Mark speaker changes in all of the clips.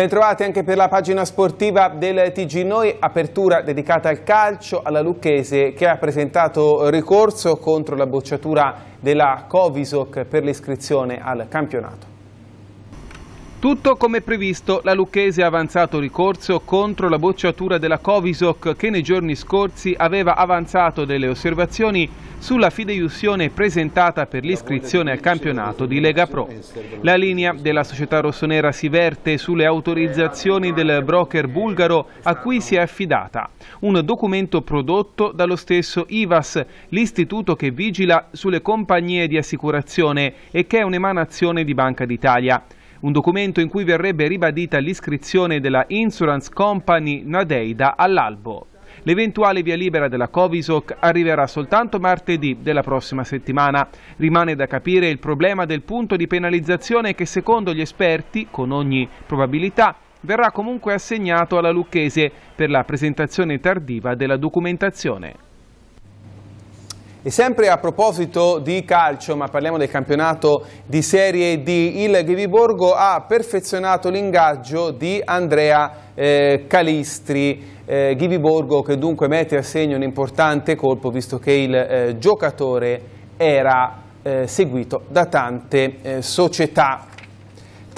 Speaker 1: Bentrovati anche per la pagina sportiva del TG Noi, apertura dedicata al calcio alla Lucchese che ha presentato ricorso contro la bocciatura della Covisoc per l'iscrizione al campionato. Tutto come previsto, la Lucchese ha avanzato ricorso contro la bocciatura della Covisoc che nei giorni scorsi aveva avanzato delle osservazioni sulla fideiussione presentata per l'iscrizione al campionato di Lega Pro. La linea della società rossonera si verte sulle autorizzazioni del broker bulgaro a cui si è affidata, un documento prodotto dallo stesso IVAS, l'istituto che vigila sulle compagnie di assicurazione e che è un'emanazione di Banca d'Italia un documento in cui verrebbe ribadita l'iscrizione della Insurance Company Nadeida all'albo. L'eventuale via libera della Covisoc arriverà soltanto martedì della prossima settimana. Rimane da capire il problema del punto di penalizzazione che secondo gli esperti, con ogni probabilità, verrà comunque assegnato alla Lucchese per la presentazione tardiva della documentazione. E sempre a proposito di calcio, ma parliamo del campionato di Serie D, il Ghiviborgo ha perfezionato l'ingaggio di Andrea eh, Calistri. Eh, Ghiviborgo che dunque mette a segno un importante colpo visto che il eh, giocatore era eh, seguito da tante eh, società.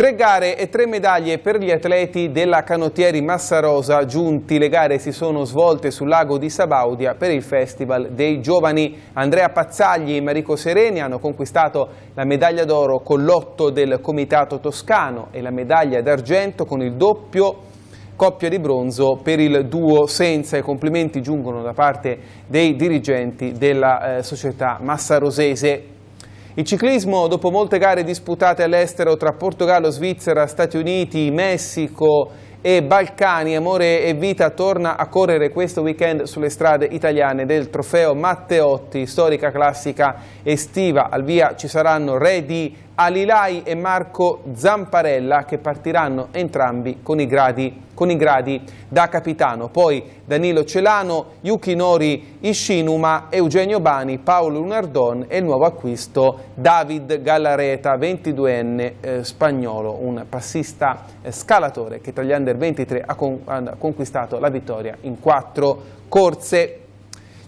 Speaker 1: Tre gare e tre medaglie per gli atleti della canottieri Massarosa giunti. Le gare si sono svolte sul lago di Sabaudia per il Festival dei Giovani. Andrea Pazzagli e Marico Sereni hanno conquistato la medaglia d'oro con l'otto del Comitato Toscano e la medaglia d'argento con il doppio coppia di bronzo per il duo senza. I complimenti giungono da parte dei dirigenti della eh, società massarosese. Il ciclismo, dopo molte gare disputate all'estero tra Portogallo, Svizzera, Stati Uniti, Messico e Balcani, Amore e Vita torna a correre questo weekend sulle strade italiane del trofeo Matteotti, storica classica estiva. Al via ci saranno re di Alilai e Marco Zamparella che partiranno entrambi con i gradi, con i gradi da capitano. Poi Danilo Celano, Yukinori Ishinuma, Eugenio Bani, Paolo Lunardon e il nuovo acquisto David Gallareta, 22enne eh, spagnolo, un passista eh, scalatore che tra gli tagliando Under 23 ha, ha conquistato la vittoria in quattro corse.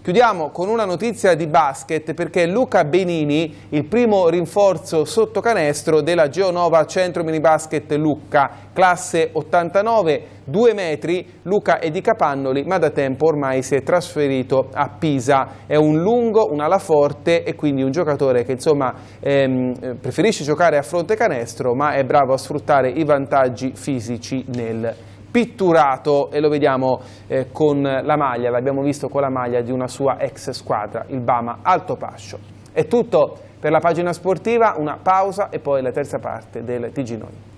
Speaker 1: Chiudiamo con una notizia di basket perché Luca Benini, il primo rinforzo sotto canestro della Geonova Centro Mini Basket Lucca, classe 89, 2 metri, Luca è di Capannoli ma da tempo ormai si è trasferito a Pisa. È un lungo, un ala forte e quindi un giocatore che insomma ehm, preferisce giocare a fronte canestro ma è bravo a sfruttare i vantaggi fisici nel gioco pitturato e lo vediamo eh, con la maglia, l'abbiamo visto con la maglia di una sua ex squadra, il Bama Alto Pascio. È tutto per la pagina sportiva, una pausa e poi la terza parte del TG Noi.